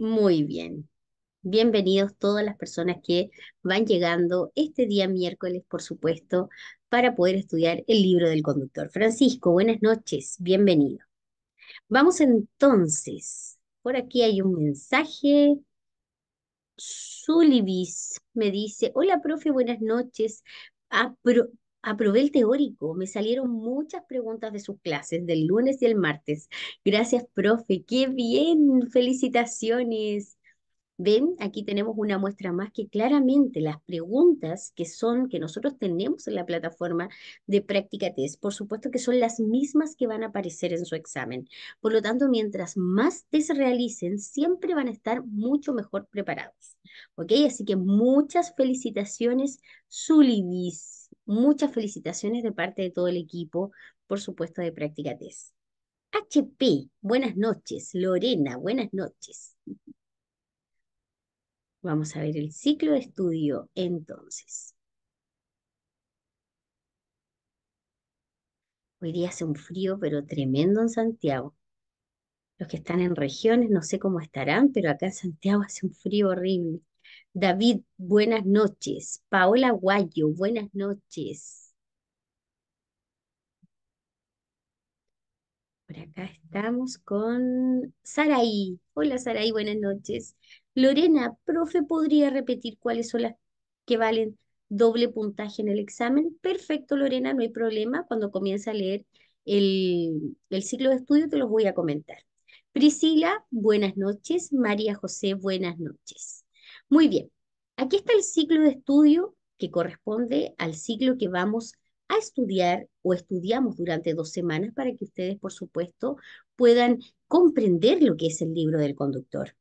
Muy bien. Bienvenidos todas las personas que van llegando este día miércoles, por supuesto, para poder estudiar el libro del conductor. Francisco, buenas noches, bienvenido. Vamos entonces, por aquí hay un mensaje. Zulibis me dice, hola profe, buenas noches. Aprobé el teórico, me salieron muchas preguntas de sus clases del lunes y el martes. Gracias, profe, qué bien, felicitaciones. Ven, aquí tenemos una muestra más que claramente las preguntas que son, que nosotros tenemos en la plataforma de práctica test, por supuesto que son las mismas que van a aparecer en su examen. Por lo tanto, mientras más test realicen, siempre van a estar mucho mejor preparados. ¿Ok? Así que muchas felicitaciones, Sulibis muchas felicitaciones de parte de todo el equipo, por supuesto, de Práctica TES. HP, buenas noches. Lorena, buenas noches. Vamos a ver el ciclo de estudio entonces. Hoy día hace un frío, pero tremendo en Santiago. Los que están en regiones no sé cómo estarán, pero acá en Santiago hace un frío horrible. David, buenas noches. Paola Guayo, buenas noches. Por acá estamos con Saraí. Hola Saraí, buenas noches. Lorena, profe, ¿podría repetir cuáles son las que valen doble puntaje en el examen? Perfecto, Lorena, no hay problema. Cuando comienza a leer el ciclo de estudio te los voy a comentar. Priscila, buenas noches. María José, buenas noches. Muy bien, aquí está el ciclo de estudio que corresponde al ciclo que vamos a estudiar o estudiamos durante dos semanas para que ustedes, por supuesto, puedan comprender lo que es el libro del conductor.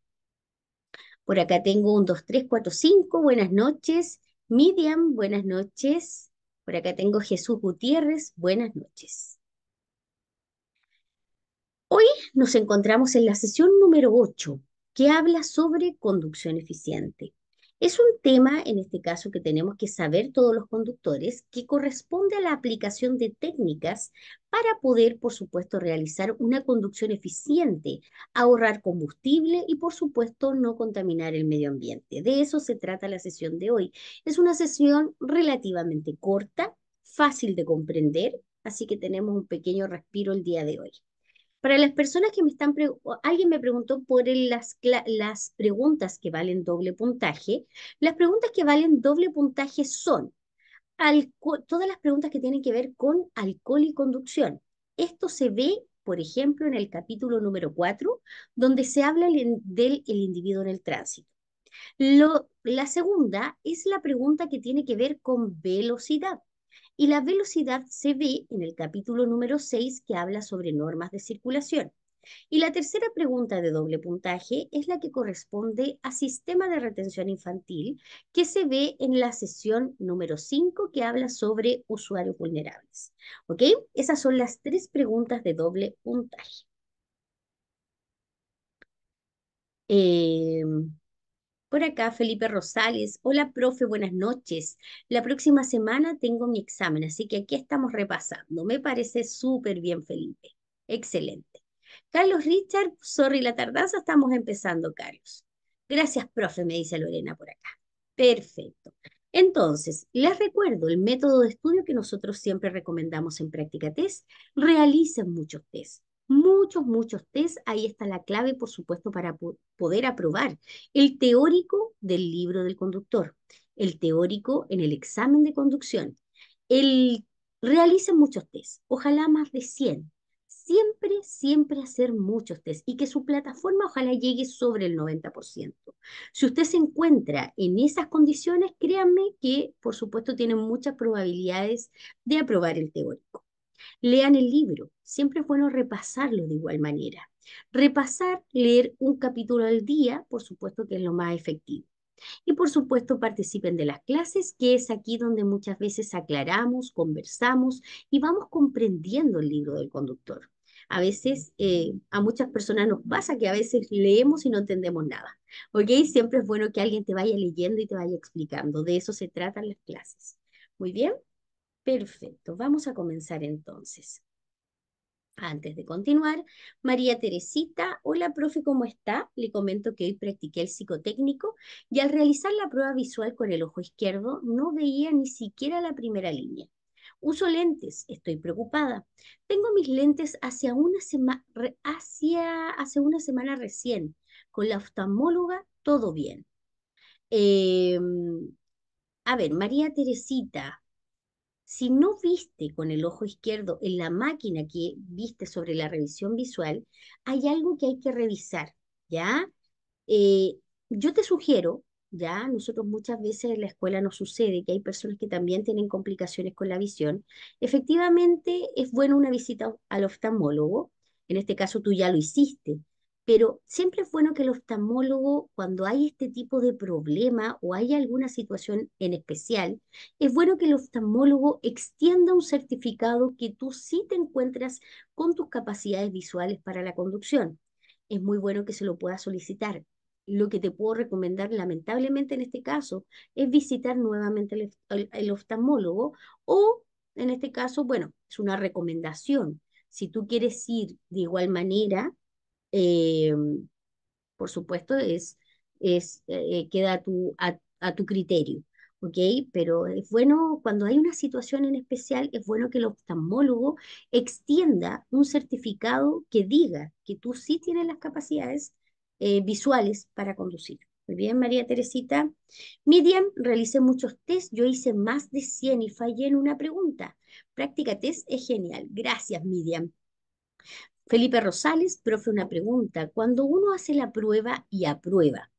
Por acá tengo un 2, 3, 4, 5. Buenas noches. Miriam, buenas noches. Por acá tengo Jesús Gutiérrez. Buenas noches. Hoy nos encontramos en la sesión número 8 que habla sobre conducción eficiente. Es un tema, en este caso, que tenemos que saber todos los conductores, que corresponde a la aplicación de técnicas para poder, por supuesto, realizar una conducción eficiente, ahorrar combustible y, por supuesto, no contaminar el medio ambiente. De eso se trata la sesión de hoy. Es una sesión relativamente corta, fácil de comprender, así que tenemos un pequeño respiro el día de hoy. Para las personas que me están, alguien me preguntó por las, las preguntas que valen doble puntaje. Las preguntas que valen doble puntaje son todas las preguntas que tienen que ver con alcohol y conducción. Esto se ve, por ejemplo, en el capítulo número 4, donde se habla del el individuo en el tránsito. la segunda es la pregunta que tiene que ver con velocidad. Y la velocidad se ve en el capítulo número 6 que habla sobre normas de circulación. Y la tercera pregunta de doble puntaje es la que corresponde a sistema de retención infantil que se ve en la sesión número 5 que habla sobre usuarios vulnerables. ¿Ok? Esas son las tres preguntas de doble puntaje. Eh, por acá, Felipe Rosales. Hola, profe, buenas noches. La próxima semana tengo mi examen, así que aquí estamos repasando. Me parece súper bien, Felipe. Excelente. Carlos Richard, sorry la tardanza, estamos empezando, Carlos. Gracias, profe, me dice Lorena por acá. Perfecto. Entonces, les recuerdo el método de estudio que nosotros siempre recomendamos en práctica test. Realicen muchos test muchos, muchos test. Ahí está la clave, por supuesto, para poder aprobar el teórico del libro del conductor, el teórico en el examen de conducción. El... Realicen muchos test, ojalá más de 100. Siempre, siempre hacer muchos test y que su plataforma ojalá llegue sobre el 90%. Si usted se encuentra en esas condiciones, créanme que, por supuesto, tiene muchas probabilidades de aprobar el teórico. Lean el libro. Siempre es bueno repasarlo de igual manera. Repasar, leer un capítulo al día, por supuesto que es lo más efectivo. Y por supuesto participen de las clases, que es aquí donde muchas veces aclaramos, conversamos y vamos comprendiendo el libro del conductor. A veces, eh, a muchas personas nos pasa que a veces leemos y no entendemos nada. ¿Ok? Siempre es bueno que alguien te vaya leyendo y te vaya explicando. De eso se tratan las clases. Muy bien. Perfecto, vamos a comenzar entonces. Antes de continuar, María Teresita, hola profe, ¿cómo está? Le comento que hoy practiqué el psicotécnico y al realizar la prueba visual con el ojo izquierdo no veía ni siquiera la primera línea. Uso lentes, estoy preocupada. Tengo mis lentes hacia una hacia, hace una semana recién. Con la oftalmóloga, todo bien. Em, a ver, María Teresita, si no viste con el ojo izquierdo en la máquina que viste sobre la revisión visual, hay algo que hay que revisar, ¿ya? Eh, yo te sugiero, ya, nosotros muchas veces en la escuela nos sucede que hay personas que también tienen complicaciones con la visión. Efectivamente, es bueno una visita al oftalmólogo, en este caso tú ya lo hiciste, pero siempre es bueno que el oftalmólogo, cuando hay este tipo de problema o hay alguna situación en especial, es bueno que el oftalmólogo extienda un certificado que tú sí te encuentras con tus capacidades visuales para la conducción. Es muy bueno que se lo puedas solicitar. Lo que te puedo recomendar, lamentablemente en este caso, es visitar nuevamente al oftalmólogo o, en este caso, bueno, es una recomendación. Si tú quieres ir de igual manera, eh, por supuesto, es, es, eh, queda a tu, a, tu criterio. ¿ok? Pero es bueno, cuando hay una situación en especial, es bueno que el oftalmólogo extienda un certificado que diga que tú sí tienes las capacidades eh, visuales para conducir. Muy bien, María Teresita. Miriam, realicé muchos test, yo hice más de 100 y fallé en una pregunta. Práctica test es genial. Gracias, Miriam. Felipe Rosales, profe, una pregunta. Cuando uno hace la prueba y aprueba,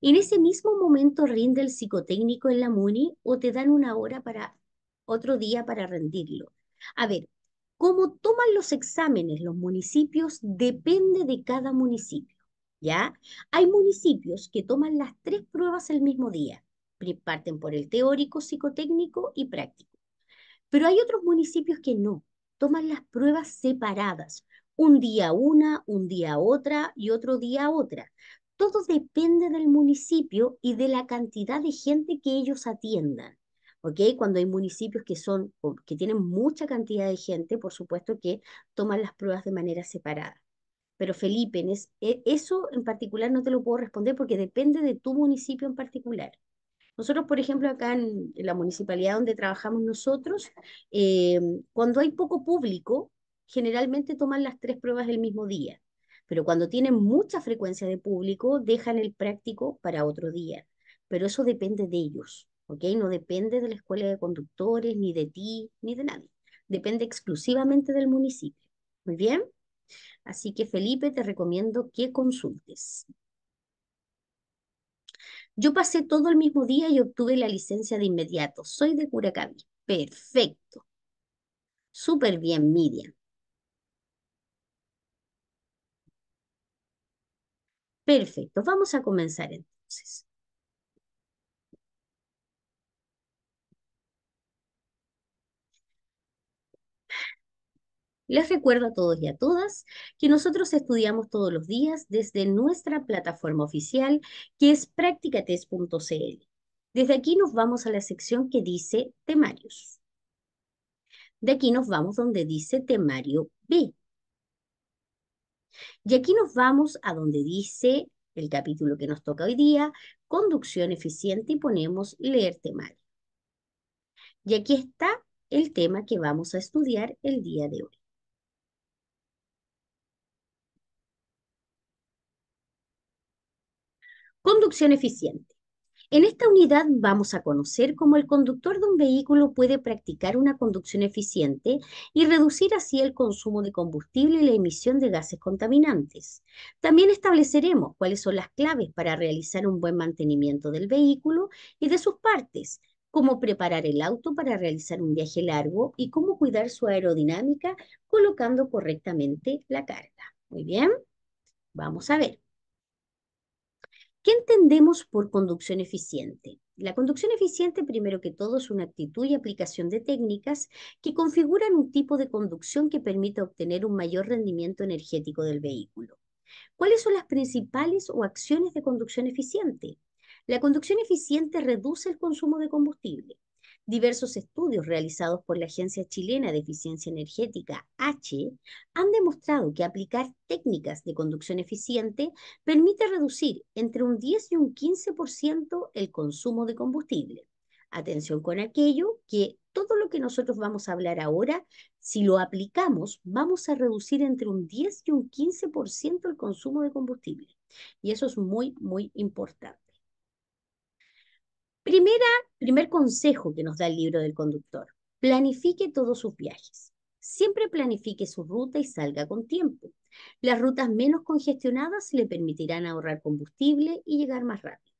¿en ese mismo momento rinde el psicotécnico en la MUNI o te dan una hora para otro día para rendirlo? A ver, cómo toman los exámenes los municipios depende de cada municipio, ¿ya? Hay municipios que toman las tres pruebas el mismo día. Parten por el teórico, psicotécnico y práctico. Pero hay otros municipios que no, toman las pruebas separadas un día una, un día otra y otro día otra. Todo depende del municipio y de la cantidad de gente que ellos atiendan. ¿ok? Cuando hay municipios que, son, que tienen mucha cantidad de gente, por supuesto que toman las pruebas de manera separada. Pero Felipe, e, eso en particular no te lo puedo responder porque depende de tu municipio en particular. Nosotros, por ejemplo, acá en la municipalidad donde trabajamos nosotros, eh, cuando hay poco público, generalmente toman las tres pruebas el mismo día, pero cuando tienen mucha frecuencia de público, dejan el práctico para otro día. Pero eso depende de ellos, ¿ok? No depende de la escuela de conductores, ni de ti, ni de nadie. Depende exclusivamente del municipio. Muy bien. Así que Felipe, te recomiendo que consultes. Yo pasé todo el mismo día y obtuve la licencia de inmediato. Soy de Curacaví. Perfecto. Súper bien, Miriam. Perfecto, vamos a comenzar entonces. Les recuerdo a todos y a todas que nosotros estudiamos todos los días desde nuestra plataforma oficial que es practicates.cl. Desde aquí nos vamos a la sección que dice temarios. De aquí nos vamos donde dice temario B. Y aquí nos vamos a donde dice el capítulo que nos toca hoy día, conducción eficiente, y ponemos leer temario. Y aquí está el tema que vamos a estudiar el día de hoy. Conducción eficiente. En esta unidad vamos a conocer cómo el conductor de un vehículo puede practicar una conducción eficiente y reducir así el consumo de combustible y la emisión de gases contaminantes. También estableceremos cuáles son las claves para realizar un buen mantenimiento del vehículo y de sus partes, cómo preparar el auto para realizar un viaje largo y cómo cuidar su aerodinámica colocando correctamente la carga. Muy bien, vamos a ver. ¿Qué entendemos por conducción eficiente? La conducción eficiente, primero que todo, es una actitud y aplicación de técnicas que configuran un tipo de conducción que permita obtener un mayor rendimiento energético del vehículo. ¿Cuáles son las principales o acciones de conducción eficiente? La conducción eficiente reduce el consumo de combustible, Diversos estudios realizados por la Agencia Chilena de Eficiencia Energética, H, han demostrado que aplicar técnicas de conducción eficiente permite reducir entre un 10 y un 15% el consumo de combustible. Atención con aquello, que todo lo que nosotros vamos a hablar ahora, si lo aplicamos, vamos a reducir entre un 10 y un 15% el consumo de combustible. Y eso es muy, muy importante. Primera, primer consejo que nos da el libro del conductor. Planifique todos sus viajes. Siempre planifique su ruta y salga con tiempo. Las rutas menos congestionadas le permitirán ahorrar combustible y llegar más rápido.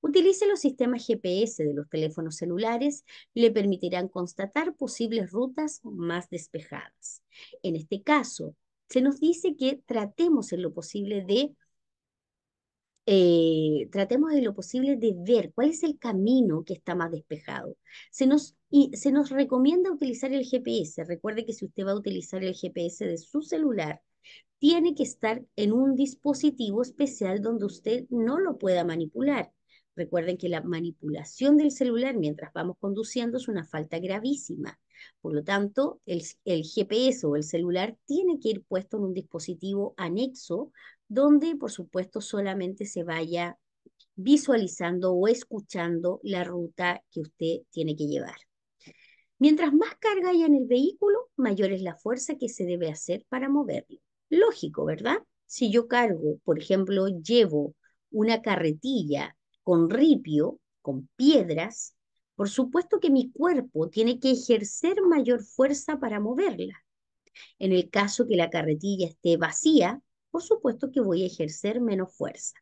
Utilice los sistemas GPS de los teléfonos celulares, le permitirán constatar posibles rutas más despejadas. En este caso, se nos dice que tratemos en lo posible de eh, tratemos de lo posible de ver cuál es el camino que está más despejado. Se nos, se nos recomienda utilizar el GPS. Recuerde que si usted va a utilizar el GPS de su celular, tiene que estar en un dispositivo especial donde usted no lo pueda manipular. Recuerden que la manipulación del celular mientras vamos conduciendo es una falta gravísima. Por lo tanto, el, el, GPS o el celular tiene que ir puesto en un dispositivo anexo donde por supuesto solamente se vaya visualizando o escuchando la ruta que usted tiene que llevar. Mientras más carga haya en el vehículo, mayor es la fuerza que se debe hacer para moverlo. Lógico, ¿verdad? Si yo cargo, por ejemplo, llevo una carretilla con ripio, con piedras, por supuesto que mi cuerpo tiene que ejercer mayor fuerza para moverla. En el caso que la carretilla esté vacía, por supuesto que voy a ejercer menos fuerza.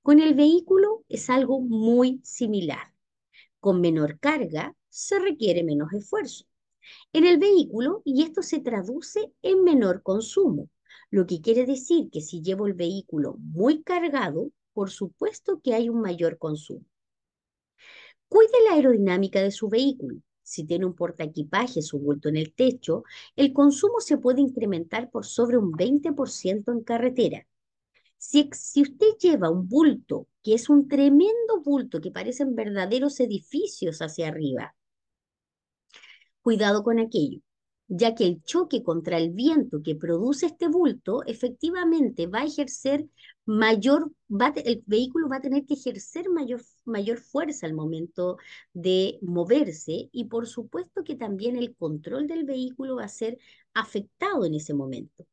Con el vehículo es algo muy similar. Con menor carga se requiere menos esfuerzo en el vehículo y esto se traduce en menor consumo, lo que quiere decir que si llevo el vehículo muy cargado, por supuesto que hay un mayor consumo. Cuide la aerodinámica de su vehículo si tiene un portaequipajes o bulto en el techo, el consumo se puede incrementar por sobre un 20% en carretera. Si, si usted lleva un bulto, que es un tremendo bulto, que parecen verdaderos edificios hacia arriba, cuidado con aquello ya que el choque contra el viento que produce este bulto efectivamente va a ejercer mayor, el vehículo va a tener que ejercer mayor, mayor fuerza al momento de moverse y por supuesto que también el control del vehículo va a ser afectado en ese momento.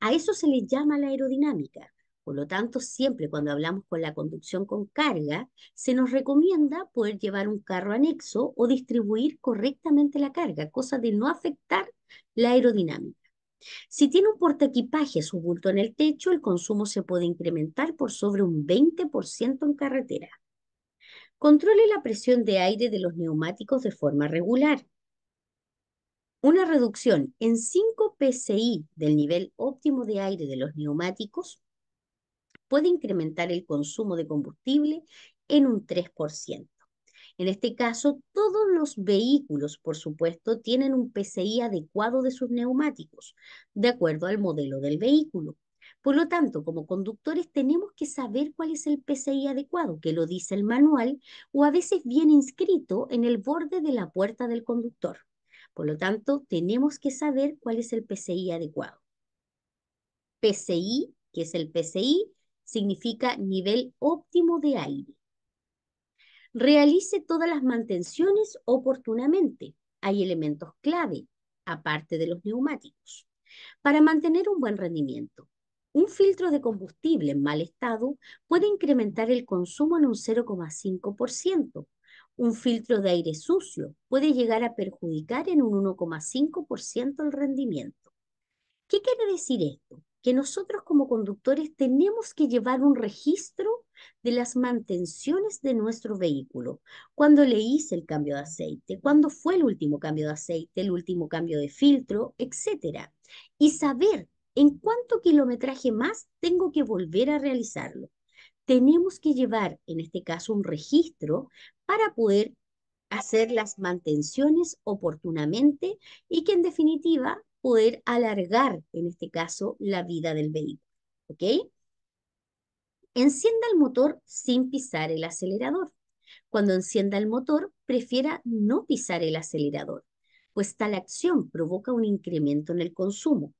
A eso se le llama la aerodinámica. Por lo tanto, siempre cuando hablamos con la conducción con carga, se nos recomienda poder llevar un carro anexo o distribuir correctamente la carga, cosa de no afectar la aerodinámica. Si tiene un portaequipaje o bulto en el techo, el consumo se puede incrementar por sobre un 20% en carretera. Controle la presión de aire de los neumáticos de forma regular. Una reducción en 5 PSI del nivel óptimo de aire de los neumáticos puede incrementar el consumo de combustible en un 3%. En este caso, todos los vehículos, por supuesto, tienen un PCI adecuado de sus neumáticos, de acuerdo al modelo del vehículo. Por lo tanto, como conductores tenemos que saber cuál es el PCI adecuado, que lo dice el manual o a veces viene inscrito en el borde de la puerta del conductor. Por lo tanto, tenemos que saber cuál es el PCI adecuado. PCI, que es el PCI, significa nivel óptimo de aire. Realice todas las mantenciones oportunamente. Hay elementos clave, aparte de los neumáticos, para mantener un buen rendimiento. Un filtro de combustible en mal estado puede incrementar el consumo en un 0,5%. Un filtro de aire sucio puede llegar a perjudicar en un 1,5% el rendimiento. ¿Qué quiere decir esto? que nosotros como conductores tenemos que llevar un registro de las mantenciones de nuestro vehículo. Cuando le hice el cambio de aceite, cuándo fue el último cambio de aceite, el último cambio de filtro, etc. Y saber en cuánto kilometraje más tengo que volver a realizarlo. Tenemos que llevar, en este caso, un registro para poder hacer las mantenciones oportunamente y que en definitiva poder alargar, en este caso, la vida del vehículo. ¿Ok? Encienda el motor sin pisar el acelerador. Cuando encienda el motor, prefiera no pisar el acelerador, pues tal acción provoca un incremento en el consumo.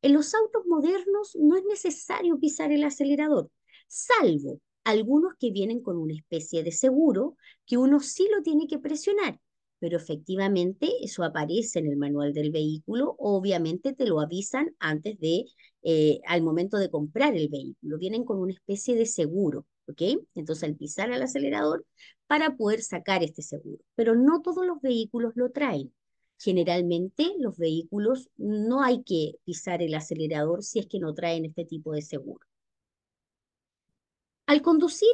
En los autos modernos no es necesario pisar el acelerador, salvo algunos que vienen con una especie de seguro que uno sí lo tiene que presionar pero efectivamente eso aparece en el manual del vehículo, obviamente te lo avisan antes de, eh, al momento de comprar el vehículo, vienen con una especie de seguro, ¿ok? Entonces al pisar al acelerador para poder sacar este seguro, pero no todos los vehículos lo traen. Generalmente los vehículos no hay que pisar el acelerador si es que no traen este tipo de seguro. Al conducir,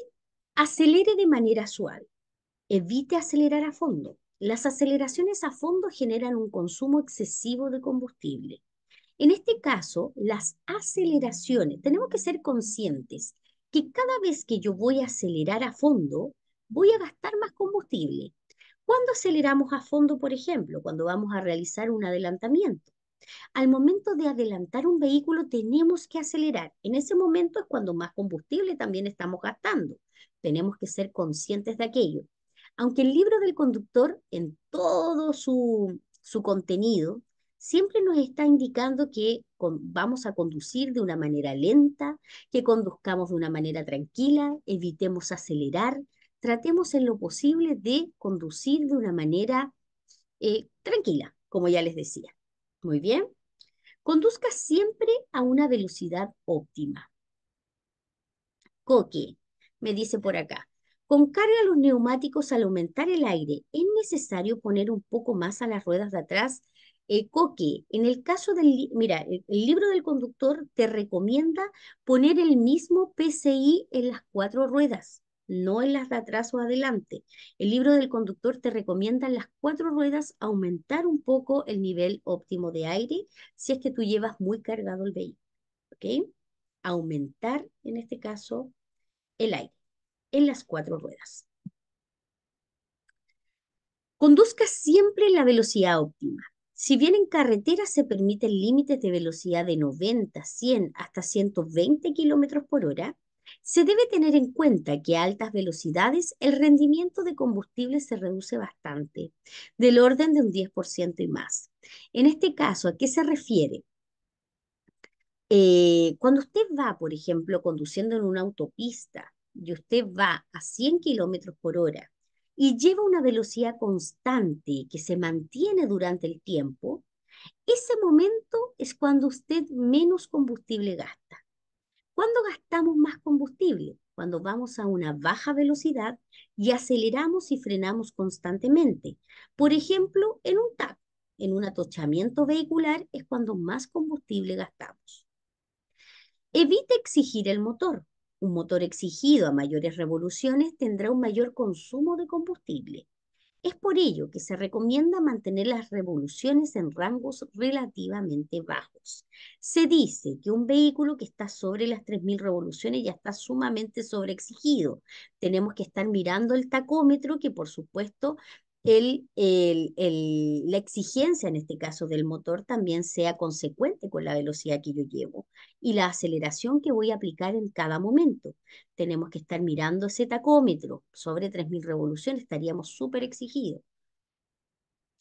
acelere de manera suave. Evite acelerar a fondo las aceleraciones a fondo generan un consumo excesivo de combustible. En este caso, las aceleraciones, tenemos que ser conscientes que cada vez que yo voy a acelerar a fondo, voy a gastar más combustible. Cuando aceleramos a fondo, por ejemplo, cuando vamos a realizar un adelantamiento. Al momento de adelantar un vehículo tenemos que acelerar. En ese momento es cuando más combustible también estamos gastando. Tenemos que ser conscientes de aquello. Aunque el libro del conductor, en todo su, contenido, siempre nos está indicando que vamos a conducir de una manera lenta, que conduzcamos de una manera tranquila, evitemos acelerar, tratemos en lo posible de conducir de una manera eh, tranquila, como ya les decía. Muy bien. Conduzca siempre a una velocidad óptima. Coque, me dice por acá, con carga a los neumáticos al aumentar el aire, ¿es necesario poner un poco más a las ruedas de atrás? el eh, Coque, en el caso del, mira, el, el, libro del conductor te recomienda poner el mismo PCI en las cuatro ruedas, no en las de atrás o adelante. El libro del conductor te recomienda en las cuatro ruedas aumentar un poco el nivel óptimo de aire si es que tú llevas muy cargado el vehículo, ¿ok? Aumentar, en este caso, el aire en las cuatro ruedas. Conduzca siempre la velocidad óptima. Si bien en carretera se permiten límites de velocidad de 90, 100 hasta 120 kilómetros por hora, se debe tener en cuenta que a altas velocidades el rendimiento de combustible se reduce bastante, del orden de un 10% y más. En este caso, ¿a qué se refiere? Eh, cuando usted va, por ejemplo, conduciendo en una autopista y usted va a 100 kilómetros por hora y lleva una velocidad constante que se mantiene durante el tiempo, ese momento es cuando usted menos combustible gasta. ¿Cuándo gastamos más combustible? Cuando vamos a una baja velocidad y aceleramos y frenamos constantemente. Por ejemplo, en un TAC, en un atochamiento vehicular, es cuando más combustible gastamos. Evite exigir el motor. Un motor exigido a mayores revoluciones tendrá un mayor consumo de combustible. Es por ello que se recomienda mantener las revoluciones en rangos relativamente bajos. Se dice que un vehículo que está sobre las 3.000 revoluciones ya está sumamente sobreexigido. Tenemos que estar mirando el tacómetro, que por supuesto la exigencia, en este caso, del motor también sea consecuente con la velocidad que yo llevo y la aceleración que voy a aplicar en cada momento. Tenemos que estar mirando ese tacómetro. Sobre 3.000 revoluciones estaríamos súper exigidos.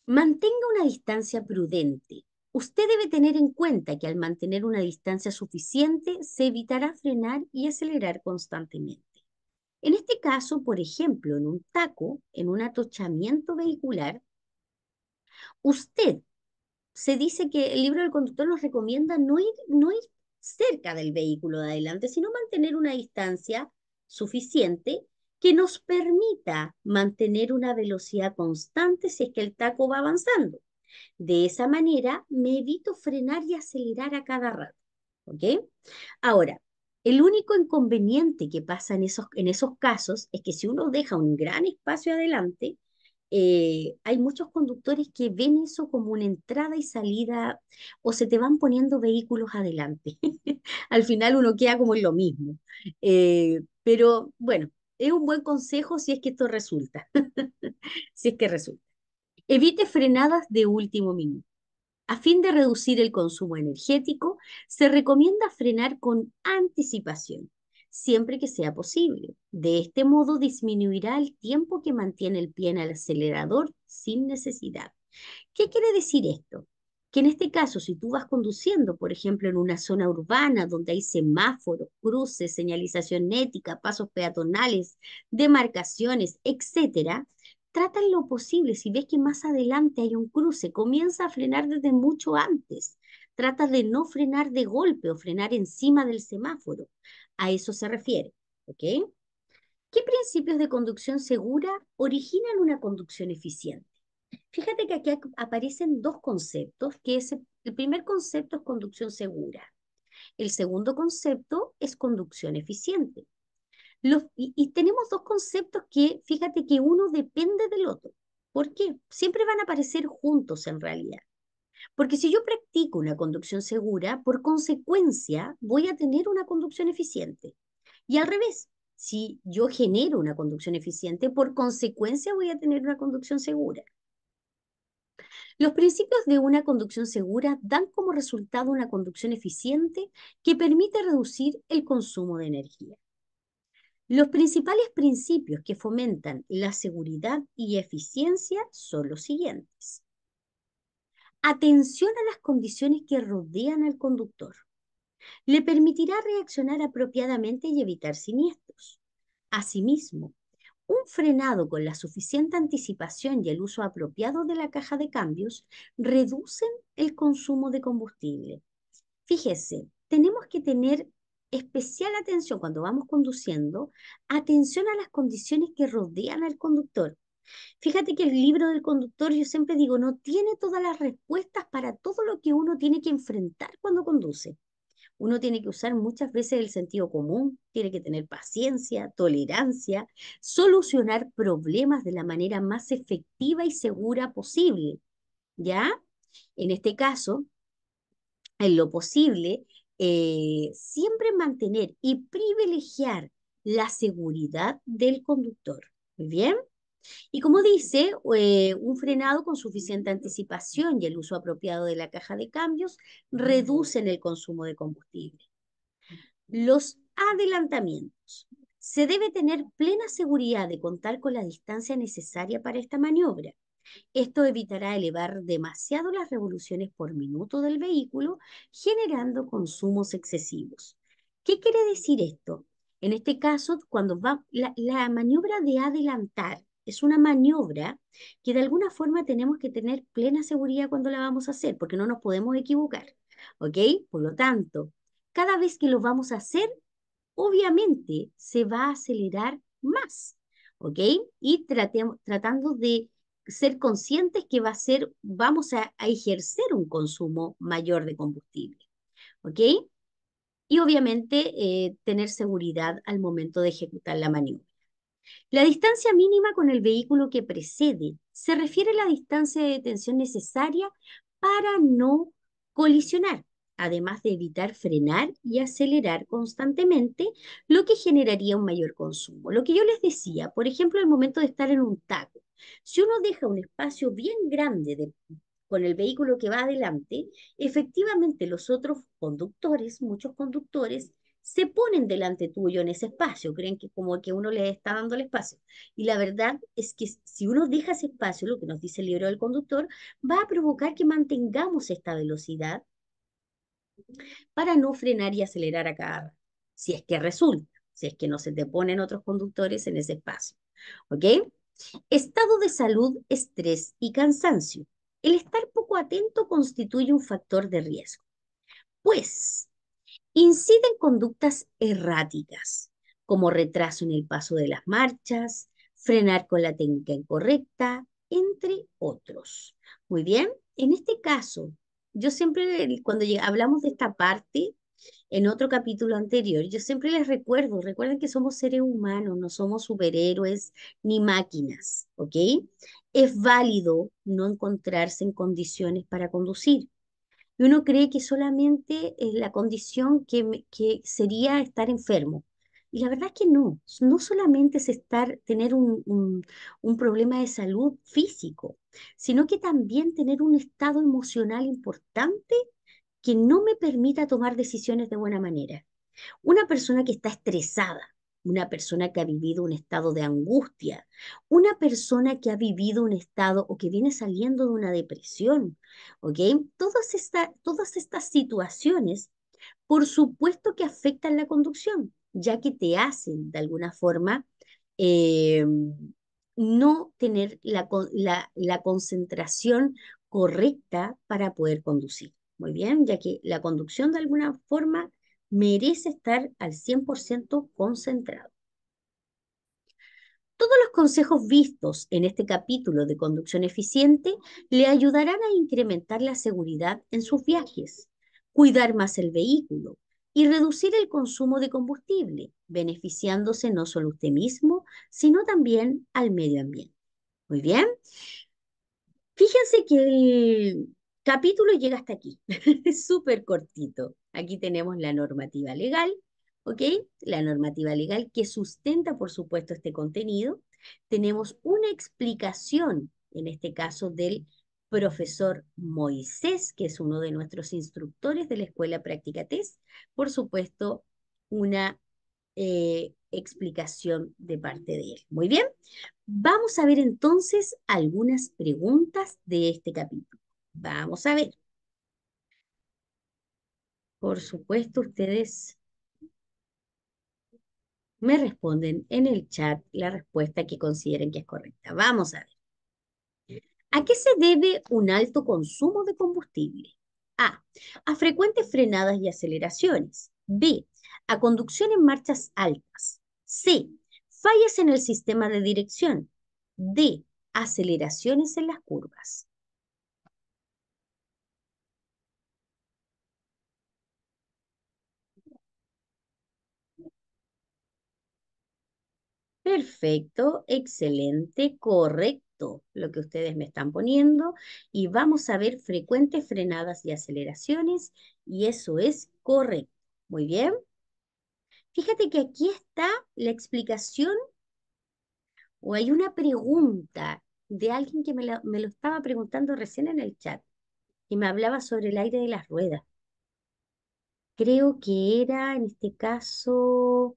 Mantenga una distancia prudente. Usted debe tener en cuenta que al mantener una distancia suficiente se evitará frenar y acelerar constantemente. En este caso, por ejemplo, en un taco, en un atochamiento vehicular, usted se dice que el libro del conductor nos recomienda no ir, cerca del vehículo de adelante, sino mantener una distancia suficiente que nos permita mantener una velocidad constante si es que el taco va avanzando. De esa manera me evito frenar y acelerar a cada rato. ¿Ok? Ahora, el único inconveniente que pasa en esos, en esos casos es que si uno deja un gran espacio adelante, eh, hay muchos conductores que ven eso como una entrada y salida o se te van poniendo vehículos adelante. Al final uno queda como en lo mismo. Eh, pero bueno, es un buen consejo si es que esto resulta, si es que resulta. Evite frenadas de último minuto. A fin de reducir el consumo energético, se recomienda frenar con anticipación, siempre que sea posible. De este modo disminuirá el tiempo que mantiene el pie en el acelerador sin necesidad. ¿Qué quiere decir esto? Que en este caso, si tú vas conduciendo, por ejemplo, en una zona urbana donde hay semáforos, cruces, señalización ética, pasos peatonales, demarcaciones, etcétera, trata en lo posible, si ves que más adelante hay un cruce, comienza a frenar desde mucho antes. Trata de no frenar de golpe o frenar encima del semáforo. A eso se refiere, ¿Qué principios de conducción segura originan una conducción eficiente? Fíjate que aquí aparecen dos conceptos, que el primer concepto es conducción segura. El segundo concepto es conducción eficiente y, y, tenemos dos conceptos que, fíjate que uno depende del otro. ¿Por qué? Siempre van a aparecer juntos en realidad. Porque si yo practico una conducción segura, por consecuencia voy a tener una conducción eficiente. Y al revés, si yo genero una conducción eficiente, por consecuencia voy a tener una conducción segura. Los principios de una conducción segura dan como resultado una conducción eficiente que permite reducir el consumo de energía. Los principales principios que fomentan la seguridad y eficiencia son los siguientes. Atención a las condiciones que rodean al conductor. Le permitirá reaccionar apropiadamente y evitar siniestros. Asimismo, un frenado con la suficiente anticipación y el uso apropiado de la caja de cambios reducen el consumo de combustible. Fíjese, tenemos que tener especial atención cuando vamos conduciendo, atención a las condiciones que rodean al conductor. Fíjate que el libro del conductor, yo siempre digo, no tiene todas las respuestas para todo lo que uno tiene que enfrentar cuando conduce. Uno tiene que usar muchas veces el sentido común, tiene que tener paciencia, tolerancia, solucionar problemas de la manera más efectiva y segura posible. ¿Ya? En este caso, en lo posible, eh, siempre mantener y privilegiar la seguridad del conductor. bien. Y como dice, eh, un frenado con suficiente anticipación y el uso apropiado de la caja de cambios reducen el consumo de combustible. Los adelantamientos. Se debe tener plena seguridad de contar con la distancia necesaria para esta maniobra. Esto evitará elevar demasiado las revoluciones por minuto del vehículo, generando consumos excesivos. ¿Qué quiere decir esto? En este caso, cuando va la, maniobra de adelantar es una maniobra que de alguna forma tenemos que tener plena seguridad cuando la vamos a hacer, porque no nos podemos equivocar, ¿ok? Por lo tanto, cada vez que lo vamos a hacer, obviamente se va a acelerar más, ¿ok? Y tratando de ser conscientes que va a ser, vamos a, ejercer un consumo mayor de combustible. ¿Ok? Y obviamente eh, tener seguridad al momento de ejecutar la maniobra. La distancia mínima con el vehículo que precede se refiere a la distancia de detención necesaria para no colisionar, además de evitar frenar y acelerar constantemente, lo que generaría un mayor consumo. Lo que yo les decía, por ejemplo, al momento de estar en un taco, si uno deja un espacio bien grande con el vehículo que va adelante, efectivamente los otros conductores, muchos conductores, se ponen delante tuyo en ese espacio, creen que como que uno les está dando el espacio. Y la verdad es que si uno deja ese espacio, lo que nos dice el libro del conductor, va a provocar que mantengamos esta velocidad para no frenar y acelerar a cada si es que resulta, si es que no se te ponen otros conductores en ese espacio. ¿Ok? Estado de salud, estrés y cansancio. El estar poco atento constituye un factor de riesgo, pues inciden conductas erráticas, como retraso en el paso de las marchas, frenar con la técnica incorrecta, entre otros. Muy bien, en este caso, yo siempre cuando hablamos de esta parte, en otro capítulo anterior. Yo siempre les recuerdo, recuerden que somos seres humanos, no somos superhéroes ni máquinas, ¿ok? Es válido no encontrarse en condiciones para conducir. Y uno cree que solamente es la condición que, sería estar enfermo. Y la verdad es que no, no solamente es estar, tener un, un, problema de salud físico, sino que también tener un estado emocional importante que no me permita tomar decisiones de buena manera. Una persona que está estresada, una persona que ha vivido un estado de angustia, una persona que ha vivido un estado o que viene saliendo de una depresión, ¿ok? Todas, todas estas situaciones, por supuesto que afectan la conducción, ya que te hacen de alguna forma em, no tener la concentración correcta para poder conducir muy bien, ya que la conducción de alguna forma merece estar al 100% concentrado. Todos los consejos vistos en este capítulo de conducción eficiente le ayudarán a incrementar la seguridad en sus viajes, cuidar más el vehículo y reducir el consumo de combustible, beneficiándose no solo usted mismo, sino también al medio ambiente. Muy bien. Fíjense que capítulo llega hasta aquí, es súper cortito. Aquí tenemos la normativa legal, ¿ok? La normativa legal que sustenta, por supuesto, este contenido. Tenemos una explicación, en este caso, del profesor Moisés, que es uno de nuestros instructores de la Escuela Práctica TES. Por supuesto, una eh, explicación de parte de él. Muy bien, vamos a ver entonces algunas preguntas de este capítulo. Vamos a ver. Por supuesto, ustedes me responden en el chat la respuesta que consideren que es correcta. Vamos a ver. ¿A qué se debe un alto consumo de combustible? A. A frecuentes frenadas y aceleraciones. B. A conducción en marchas altas. C. Fallas en el sistema de dirección. D. Aceleraciones en las curvas. Perfecto, excelente, correcto lo que ustedes me están poniendo y vamos a ver frecuentes frenadas y aceleraciones y eso es correcto. Muy bien. Fíjate que aquí está la explicación o hay una pregunta de alguien que me, lo estaba preguntando recién en el chat y me hablaba sobre el aire de las ruedas. Creo que era en este caso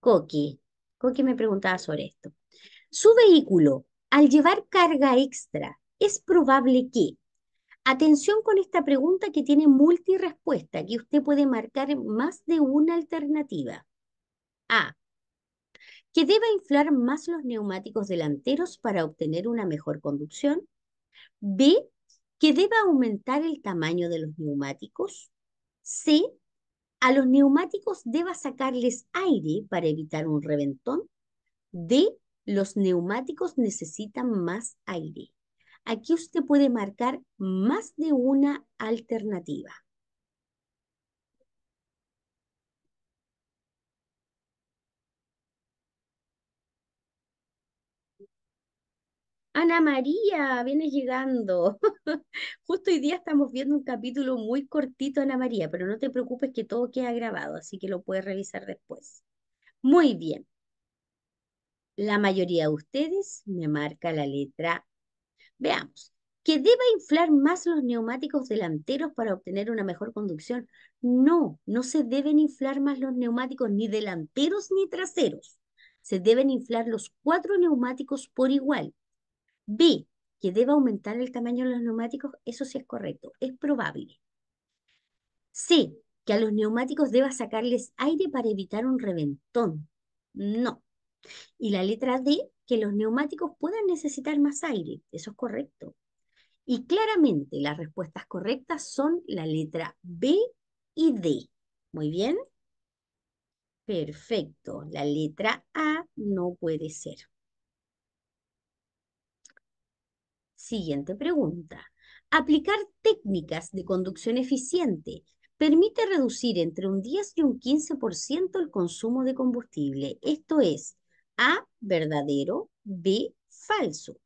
Coqui que me preguntaba sobre esto. Su vehículo, al llevar carga extra, es probable que, atención con esta pregunta que tiene multirespuesta, que usted puede marcar más de una alternativa. A. Que deba inflar más los neumáticos delanteros para obtener una mejor conducción. B. Que deba aumentar el tamaño de los neumáticos. C a los neumáticos deba sacarles aire para evitar un reventón. D, los neumáticos necesitan más aire. Aquí usted puede marcar más de una alternativa. Ana María, vienes llegando. Justo hoy día estamos viendo un capítulo muy cortito, Ana María, pero no te preocupes que todo queda grabado, así que lo puedes revisar después. Muy bien. La mayoría de ustedes me marca la letra. Veamos. ¿Que deba inflar más los neumáticos delanteros para obtener una mejor conducción? No, no se deben inflar más los neumáticos ni delanteros ni traseros. Se deben inflar los cuatro neumáticos por igual. B, que deba aumentar el tamaño de los neumáticos, eso sí es correcto, es probable. C, que a los neumáticos deba sacarles aire para evitar un reventón, no. Y la letra D, que los neumáticos puedan necesitar más aire, eso es correcto. Y claramente las respuestas correctas son la letra B y D. Muy bien. Perfecto. La letra A no puede ser. Siguiente pregunta. Aplicar técnicas de conducción eficiente permite reducir entre un 10 y un 15% el consumo de combustible. Esto es A, verdadero, B, falso.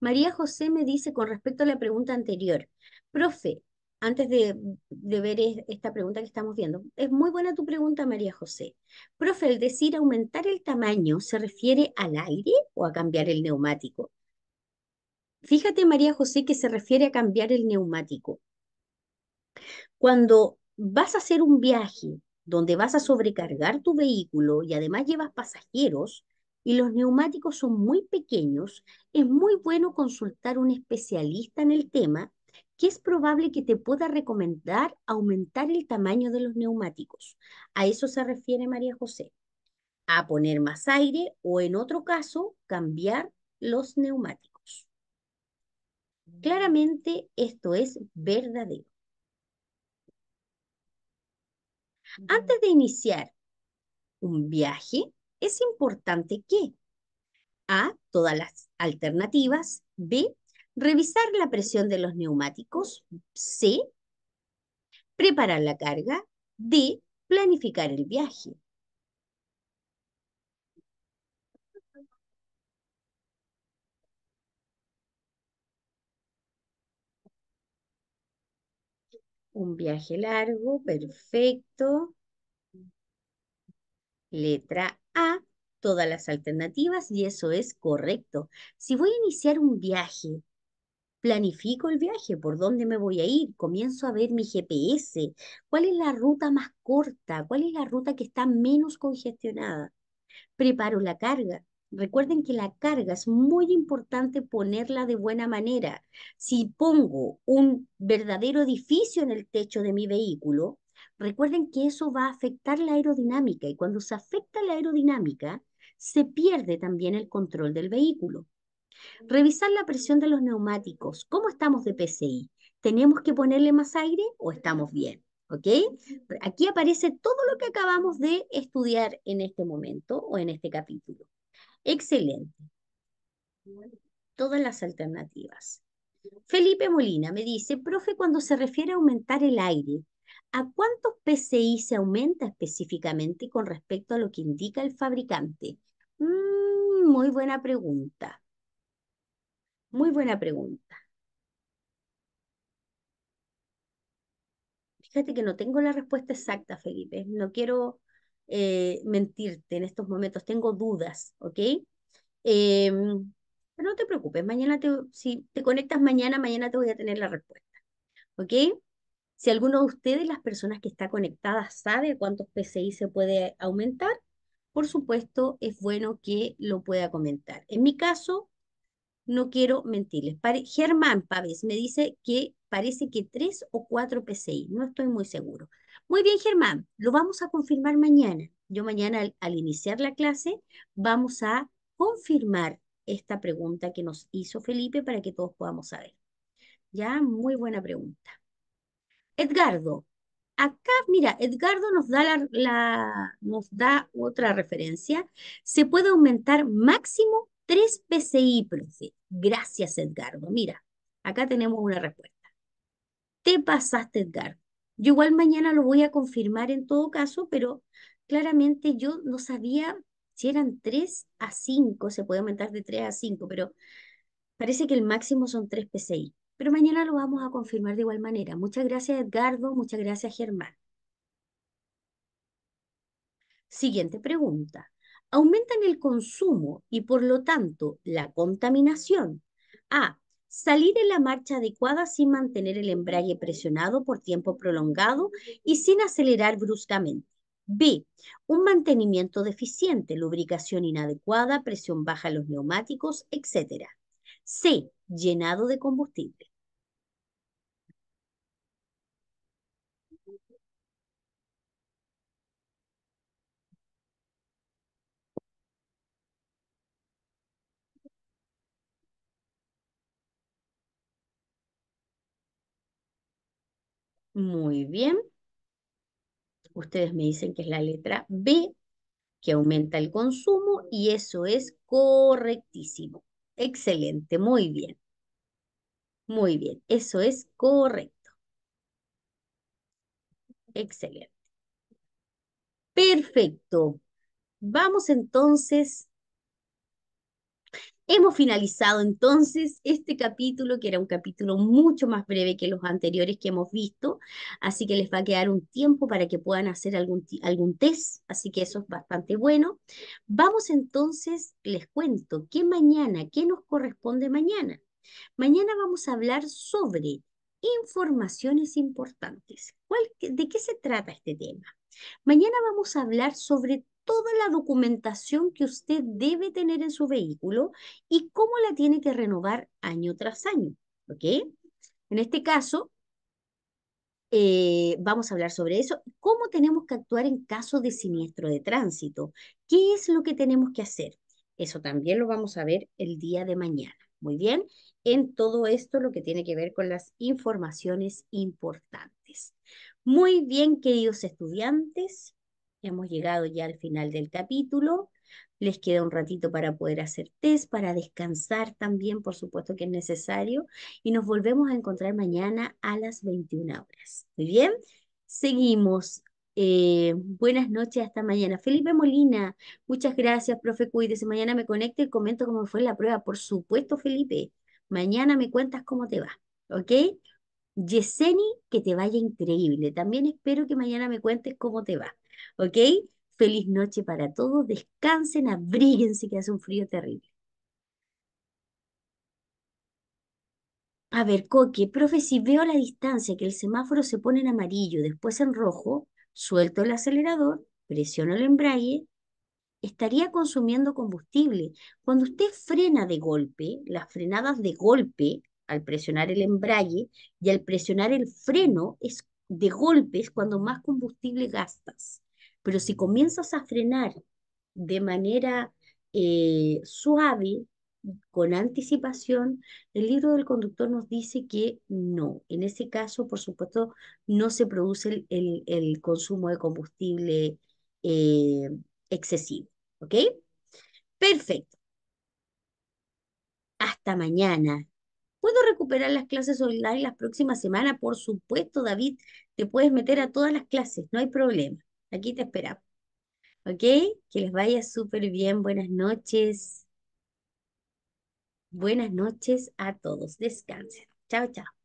María José me dice con respecto a la pregunta anterior, profe, antes de, ver esta pregunta que estamos viendo. Es muy buena tu pregunta, María José. Profe, el decir aumentar el tamaño, ¿se refiere al aire o a cambiar el neumático? Fíjate, María José, que se refiere a cambiar el neumático. Cuando vas a hacer un viaje donde vas a sobrecargar tu vehículo y además llevas pasajeros y los neumáticos son muy pequeños, es muy bueno consultar un especialista en el tema que es probable que te pueda recomendar aumentar el tamaño de los neumáticos. A eso se refiere María José, a poner más aire o en otro caso cambiar los neumáticos. Claramente esto es verdadero. Antes de iniciar un viaje, es importante que A, todas las alternativas, B, Revisar la presión de los neumáticos. C. Preparar la carga. D. Planificar el viaje. Un viaje largo, perfecto. Letra A, todas las alternativas y eso es correcto. Si voy a iniciar un viaje, planifico el viaje, por dónde me voy a ir, comienzo a ver mi GPS, cuál es la ruta más corta, cuál es la ruta que está menos congestionada. Preparo la carga. Recuerden que la carga es muy importante ponerla de buena manera. Si pongo un verdadero edificio en el techo de mi vehículo, recuerden que eso va a afectar la aerodinámica y cuando se afecta la aerodinámica, se pierde también el control del vehículo. Revisar la presión de los neumáticos. ¿Cómo estamos de PCI? ¿Tenemos que ponerle más aire o estamos bien? ¿Ok? Aquí aparece todo lo que acabamos de estudiar en este momento o en este capítulo. Excelente. Todas las alternativas. Felipe Molina me dice, profe, cuando se refiere a aumentar el aire, ¿a cuántos PCI se aumenta específicamente con respecto a lo que indica el fabricante? Mm, muy buena pregunta. Muy buena pregunta. Fíjate que no tengo la respuesta exacta, Felipe. No quiero eh, mentirte en estos momentos. Tengo dudas, ¿ok? Em, pero no te preocupes. Mañana, te, si te conectas mañana, mañana te voy a tener la respuesta, ¿ok? Si alguno de ustedes, las personas que está conectadas, sabe cuántos PCI se puede aumentar, por supuesto, es bueno que lo pueda comentar. En mi caso, no quiero mentirles. Germán Pávez me dice que parece que tres o cuatro PCI, no estoy muy seguro. Muy bien, Germán, lo vamos a confirmar mañana. Yo mañana al, iniciar la clase vamos a confirmar esta pregunta que nos hizo Felipe para que todos podamos saber. Ya, muy buena pregunta. Edgardo, acá, mira, Edgardo nos da, nos da otra referencia. Se puede aumentar máximo Tres PCI, profe. Gracias, Edgardo. Mira, acá tenemos una respuesta. Te pasaste, Edgardo. Yo igual mañana lo voy a confirmar en todo caso, pero claramente yo no sabía si eran tres a cinco. se puede aumentar de tres a cinco, pero parece que el máximo son 3 PCI. Pero mañana lo vamos a confirmar de igual manera. Muchas gracias Edgardo, muchas gracias Germán. Siguiente pregunta aumentan el consumo y por lo tanto la contaminación. A. Salir en la marcha adecuada sin mantener el embrague presionado por tiempo prolongado y sin acelerar bruscamente. B. Un mantenimiento deficiente, lubricación inadecuada, presión baja en los neumáticos, etc. C. Llenado de combustible. Muy bien. Ustedes me dicen que es la letra B, que aumenta el consumo y eso es correctísimo. Excelente, muy bien. Muy bien, eso es correcto. Excelente. Perfecto. Vamos entonces Hemos finalizado entonces este capítulo, que era un capítulo mucho más breve que los anteriores que hemos visto, así que les va a quedar un tiempo para que puedan hacer algún, algún test, así que eso es bastante bueno. Vamos entonces, les cuento, ¿qué mañana? ¿Qué nos corresponde mañana? Mañana vamos a hablar sobre informaciones importantes. ¿De qué se trata este tema? Mañana vamos a hablar sobre toda la documentación que usted debe tener en su vehículo y cómo la tiene que renovar año tras año. ¿Ok? En este caso, eh, vamos a hablar sobre eso. ¿Cómo tenemos que actuar en caso de siniestro de tránsito? ¿Qué es lo que tenemos que hacer? Eso también lo vamos a ver el día de mañana. Muy bien, en todo esto lo que tiene que ver con las informaciones importantes. Muy bien, queridos estudiantes, Hemos llegado ya al final del capítulo. Les queda un ratito para poder hacer test, para descansar también, por supuesto que es necesario. Y nos volvemos a encontrar mañana a las 21 horas. Muy bien, seguimos. Eh, buenas noches, hasta mañana. Felipe Molina, muchas gracias, profe. Cuídese. Mañana me conecte y comento cómo fue la prueba. Por supuesto, Felipe. Mañana me cuentas cómo te va. ¿Ok? Yeseni, que te vaya increíble. También espero que mañana me cuentes cómo te va. ¿Ok? Feliz noche para todos. Descansen, abríguense, que hace un frío terrible. A ver, Coque, profe, si veo a la distancia que el semáforo se pone en amarillo, después en rojo, suelto el acelerador, presiono el embrague, estaría consumiendo combustible. Cuando usted frena de golpe, las frenadas de golpe, al presionar el embrague y al presionar el freno, es de golpes cuando más combustible gastas. Pero si comienzas a frenar de manera eh, suave, con anticipación, el libro del conductor nos dice que no. En ese caso, por supuesto, no se produce el, consumo de combustible eh, excesivo. ¿Ok? Perfecto. Hasta mañana. ¿Puedo recuperar las clases online las próximas semana? Por supuesto, David, te puedes meter a todas las clases, no hay problema. Aquí te esperamos. ¿Ok? Que les vaya súper bien. Buenas noches. Buenas noches a todos. Descansen. Chao, chao.